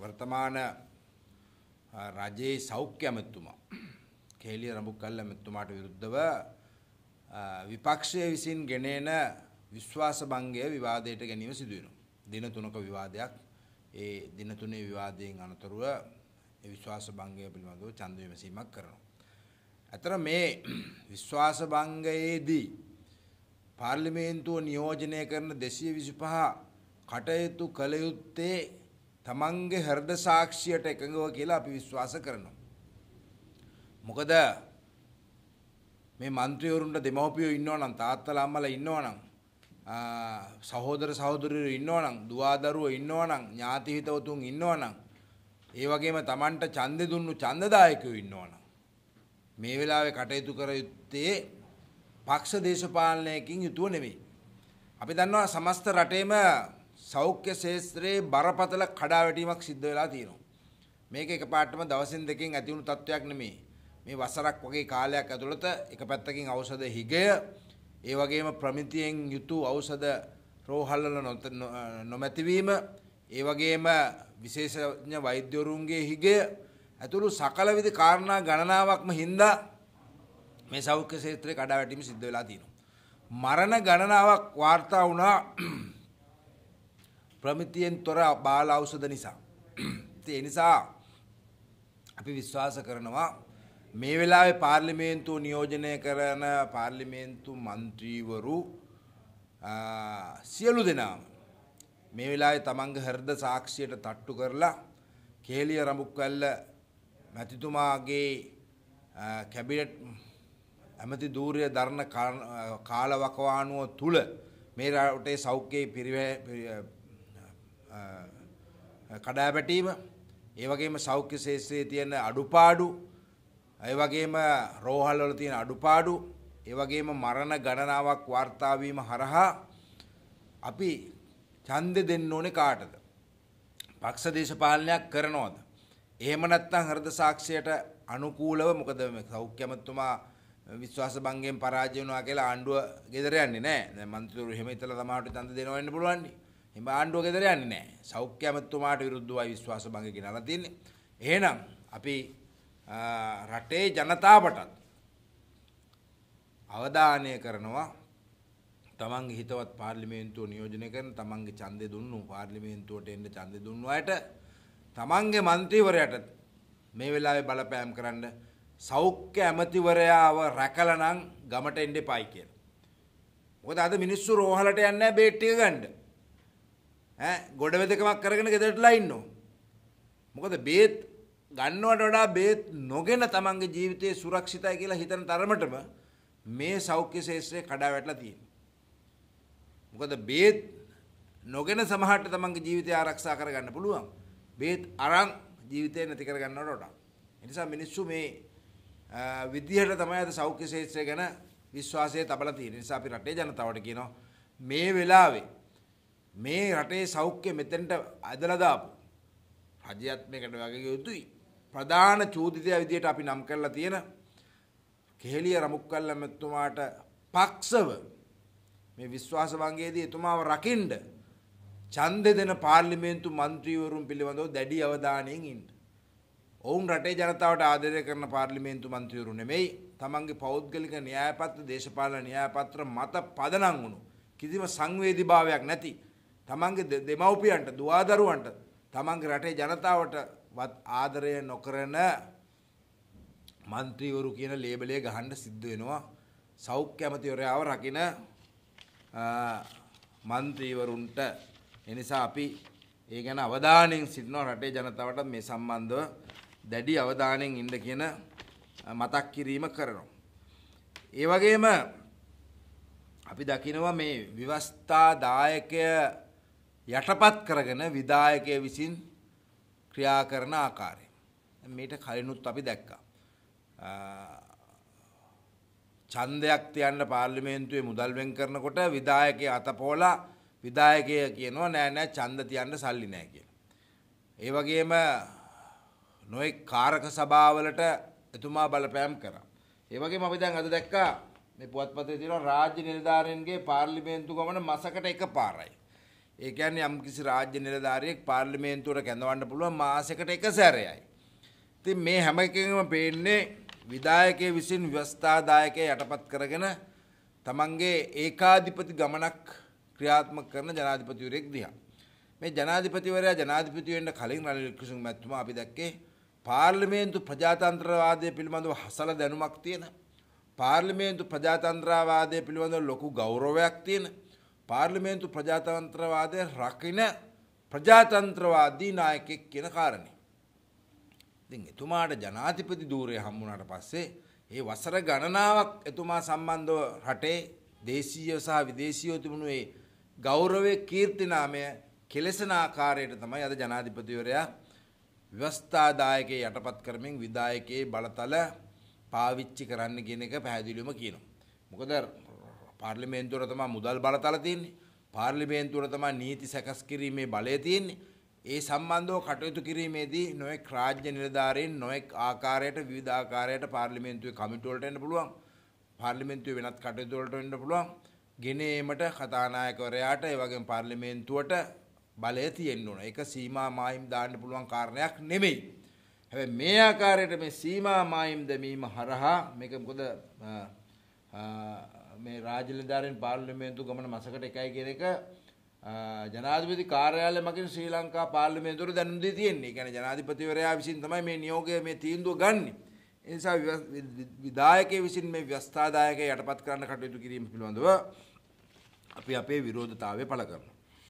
වර්තමාන රජයේ සෞඛ්‍ය ඇමතුමා කේලිය රඹුකල්ල ඇමතුමාට විරුද්ධව විපක්ෂය විසින් ගෙනෙන විශ්වාස භංගය විවාදයට ගැනීම සිදු වෙනවා. දින තුනක විවාදයක් ඒ දින තුනේ විවාදයෙන් අනතුරුව ඒ විශ්වාස භංගය පිළිබඳව ඡන්ද විමසීමක් කරනවා. අතර මේ විශ්වාස භංගයේදී පාර්ලිමේන්තුව නියෝජනය කරන 225 කටයුතු කළ යුත්තේ තමන්ගේ හර්ද සාක්ෂියට එකඟව කියලා අපි විශ්වාස කරනවා. මොකද මේ මන්ත්‍රීවරුන්ට දෙමව්පියෝ ඉන්නවනම් තාත්තලා අම්මලා ඉන්නවනම් සහෝදර සහෝදරියෝ ඉන්නවනම් දුවදරුවෝ ඉන්නවනම් ඥාති හිතවතුන් ඉන්නවනම් ඒ වගේම Tamanට ඡන්දෙ දුන්නු ඡන්දදායකයෝ ඉන්නවනම් මේ වෙලාවේ කටයුතු කර යුත්තේ පක්ෂ දේශපාලනයකින් යුතුව නෙමෙයි. අපි දන්නවා සමස්ත රටේම සෞඛ්‍ය ශේත්‍රයේ බරපතල කඩාවැටීමක් සිද්ධ වෙලා තියෙනවා. මේක එකපාරටම දවසින් දෙකකින් ඇති වුණු තත්වයක් නෙමෙයි. මේ වසරක් වගේ කාලයක් ඇතුළත එක පැත්තකින් ඖෂධ හිගය, ඒ වගේම ප්‍රමිතියෙන් යුතු ඖෂධ රෝහල්වල නොමැතිවීම, ඒ වගේම විශේෂඥ වෛද්‍යවරුන්ගේ හිගය ඇතුළු සකල විධ කාරණා ගණනාවක්ම හින්දා මේ සෞඛ්‍ය ක්ෂේත්‍රයේ කඩාවැටීම සිද්ධ වෙලා තියෙනවා. මරණ ගණනාවක් වාර්තා වුණා ප්‍රමිතියෙන් තොර බාල ඖෂධ නිසා. ඒ නිසා අපි විශ්වාස කරනවා මේ වෙලාවේ පාර්ලිමේන්තුව නියෝජනය කරන පාර්ලිමේන්තු මන්ත්‍රීවරු සියලු දෙනාම මේ වෙලාවේ තමන්ගේ හෘද සාක්ෂියට තට්ටු කරලා කේලිය රඹුක්වැල්ල මැතිතුමාගේ කැබිනට් ඇමති ධූරය දරන කාලවකවානුව තුල මේ රටේ සෞඛ්‍යයේ කඩාපැටීම ඒ වගේම සෞඛ්‍ය ශේෂ්ත්‍රයේ තියෙන අඩුපාඩු ඒ වගේම රෝහල් වල තියෙන අඩුපාඩු ඒ වගේම මරණ ගණනාවක් වාර්තා වීම හරහා අපි ඡන්දෙ දෙන්න ඕනේ කාටද? පක්ෂ දේශපාලනයක් කරනවද? එහෙම නැත්නම් හෘද සාක්ෂියට අනුකූලව මොකද මේ සෞඛ්‍යමතුමා විශ්වාස භංගයෙන් පරාජය වෙනවා කියලා ආණ්ඩුව ගෙදර යන්නේ නැහැ. දැන් මන්ත්‍රීවරු එහෙම හිතලා තමයි ඡන්ද දෙනවා වෙන්න පුළුවන් නේ. හිම ආණ්ඩුව ගෙදර යන්නේ නැහැ. සෞඛ්‍ය ඇමතුමාට විරුද්ධවයි විශ්වාස භංග ගෙනලා තින්නේ. එහෙනම් අපි රටේ ජනතාවටත් අවධානය කරනවා තමන්ගේ හිතවත් පාර්ලිමේන්තුව නියෝජනය කරන තමන්ගේ ඡන්දය දුන්නු පාර්ලිමේන්තුවට එන්න ඡන්දය දුන්නු අයට තමන්ගේ മന്ത്രിවරයාට මේ වෙලාවේ බලපෑම් කරන්න සෞඛ්‍ය ඇමතිවරයාව රැකලා නම් ගමට එන්න එපායි කියලා. මොකද අද මිනිස්සු රෝහලට යන්නේ නැහැ බේට් එක ගන්න. ගොඩවෙදකමක් කරගෙන ගෙදරටලා ඉන්නවා. මොකද බේත් ගන්නවට වඩා බේත් නොගෙන තමන්ගේ ජීවිතයේ සුරක්ෂිතයි කියලා හිතන තරමටම මේ සෞඛ්‍ය ශේෂත්‍රය කඩා වැටලා තියෙනවා. මොකද බේත් නොගෙන සමහරට තමන්ගේ ජීවිතය ආරක්ෂා කරගන්න පුළුවන්. බේත් අරන් ජීවිතය නැති කරගන්නවට වඩා. ඒ නිසා මිනිස්සු මේ විදිහට තමයි අද සෞඛ්‍ය ශේෂත්‍රය ගැන විශ්වාසය තබලා තියෙන්නේ. ඒ නිසා අපි රටේ ජනතාවට කියනවා මේ වෙලාවේ මේ රටේ සෞඛ්‍ය මෙතෙන්ට ඇදලා දාපු රජයත් මේකට වගේ යුතුයි ප්‍රධාන චෝදිතය විදියට අපි නම් කරලා තියෙන කෙහෙලිය රමුක්කල්ල මෙතුමාට පක්ෂව මේ විශ්වාස වංගයේදී එතුමාව රකින්ඩ ඡන්දෙ දෙන පාර්ලිමේන්තු මන්ත්‍රීවරුන් පිළිබඳව දැඩි අවධානයෙන් ඉන්න. ඔවුන් රටේ ජනතාවට ආදරය කරන පාර්ලිමේන්තු මන්ත්‍රීවරු නෙමෙයි තමන්ගේ පෞද්ගලික න්‍යායපත්‍ර දේශපාලන න්‍යායපත්‍ර මත පදනම් වුණු කිසිම සංවේදීභාවයක් නැති තමන්ගේ දෙමව්පියන්ට දුවාදරුවන්ට තමන්ගේ රටේ ජනතාවට ආදරය නොකරන මන්ත්‍රීවරු කියන ලේබලේ ගහන්න සිද්ධ වෙනවා සෞඛ්‍ය ඇමතිවරයාව රකින මන්ත්‍රීවරුන්ට එනිසා අපි ඒ ගැන අවධානයෙන් සිටිනවා රටේ ජනතාවට මේ සම්බන්ධව දැඩි අවධානයෙන් ඉන්න කියන මතක් කිරීම කරනවා. ඒ වගේම අපි දකිනවා මේ විවස්ථාදායකය යටපත් කරගෙන විදායකය විසින් ක්‍රියා කරන ආකාරය. මේට කලිනුත් අපි දැක්කා. ඡන්දයක් තියන්න පාර්ලිමේන්තුවේ මුදල් වෙන් කරනකොට විදායකයේ අතපෝලා විදායකය කියනවා නෑ නෑ ඡන්ද තියන්න සල්ලි නෑ කියලා. ඒ වගේම නොයෙක් කාරක සභාවලට එතුමා බලපෑම් කරා. ඒ වගේම අපි දැන් අද දැක්කා මේ පුවත්පතේ තියෙනවා රාජ්‍ය නිලධාරීන්ගේ පාර්ලිමේන්තු ගමන මාසකට එකපාරයි. ඒ කියන්නේ යම්කිසි රාජ්‍ය නිලධාරියෙක් පාර්ලිමේන්තුවට කැඳවන්න පුළුවන් මාසයකට එක සැරයයි. ඉතින් මේ හැම එකකම පේන්නේ විධායකයේ විසින් ව්‍යවස්ථාදායකය යටපත් කරගෙන තමන්ගේ ඒකාධිපති ගමනක් ක්‍රියාත්මක කරන ජනාධිපතිවරයෙක් දිහා. මේ ජනාධිපතිවරයා ජනාධිපති වෙන්න කලින් රනිල් ක්‍රිෂුන් මැතිතුමා අපි දැක්කේ පාර්ලිමේන්තු ප්‍රජාතන්ත්‍රවාදය පිළිබඳව හසල දැනුමක් තියෙන පාර්ලිමේන්තු ප්‍රජාතන්ත්‍රවාදය පිළිබඳව ලොකු ගෞරවයක් තියෙන පාර්ලිමේන්තු ප්‍රජාතන්ත්‍රවාදය රකින ප්‍රජාතන්ත්‍රවාදී නායකෙක් කියන කාරණේ. ඉතින් එතුමාට ජනාධිපති ධූරය හම්බුණාට පස්සේ ඒ වසර ගණනාවක් එතුමා සම්බන්ධව රටේ දේශීය සහ විදේශීය තිබුණු ඒ ගෞරවයේ කීර්තිනාමය කෙලෙසන ආකාරයට තමයි අද ජනාධිපතිවරයා ව්‍යවස්ථාදායකයේ යටපත් කරමින් විදායකයේ බලතල පාවිච්චි කරන්න කියන එක පැහැදිලිවම කියනවා. මොකද පාර්ලිමේන්තුවට තමා මුදල් බලතල තියන්නේ පාර්ලිමේන්තුවට තමා නීති සැකස් කිරීමේ බලය තියෙන්නේ ඒ සම්බන්ධව කටයුතු කිරීමේදී නොයෙක් රාජ්‍ය නිලධාරීන් නොයෙක් ආකාරයට විවිධාකාරයට පාර්ලිමේන්තුවේ කමිටුවලට එන්න පුළුවන් පාර්ලිමේන්තුවේ වෙනත් කටයුතු වලට එන්න පුළුවන් ගෙන ඒමට කතානායකවරයාට ඒ වගේම පාර්ලිමේන්තුවට බලය තියෙන්න ඕන. ඒක සීමා මායිම් දාන්න පුළුවන් කාරණයක් නෙමෙයි. හැබැයි මේ ආකාරයට මේ සීමා මායිම් දැමීම හරහා මේක මොකද මේ රාජ්‍ය නිලධාරීන් පාර්ලිමේන්තු ගමන මාසකට එකයි කියන එක ජනාධිපති කාර්යාලය මගින් ශ්‍රී ලංකා පාර්ලිමේන්තුවට දැනුම් දී තියෙන්නේ. ඒ කියන්නේ ජනාධිපතිවරයා විසින් තමයි මේ නියෝගය මේ තීන්දුව ගන්නෙ. ඒ නිසා විධායකයේ විසින් මේ ව්‍යස්ථාදායකය යටපත් කරන්න කටයුතු කිරීම පිළිබඳව අපි අපේ විරෝධතාවය පළ කරනවා.